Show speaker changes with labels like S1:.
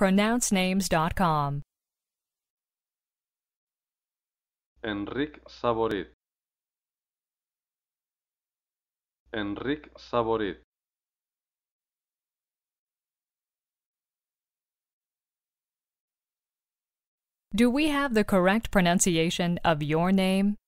S1: pronouncenames.com.
S2: Enric Saborit. Enric Saborit.
S1: Do we have the correct pronunciation of your name?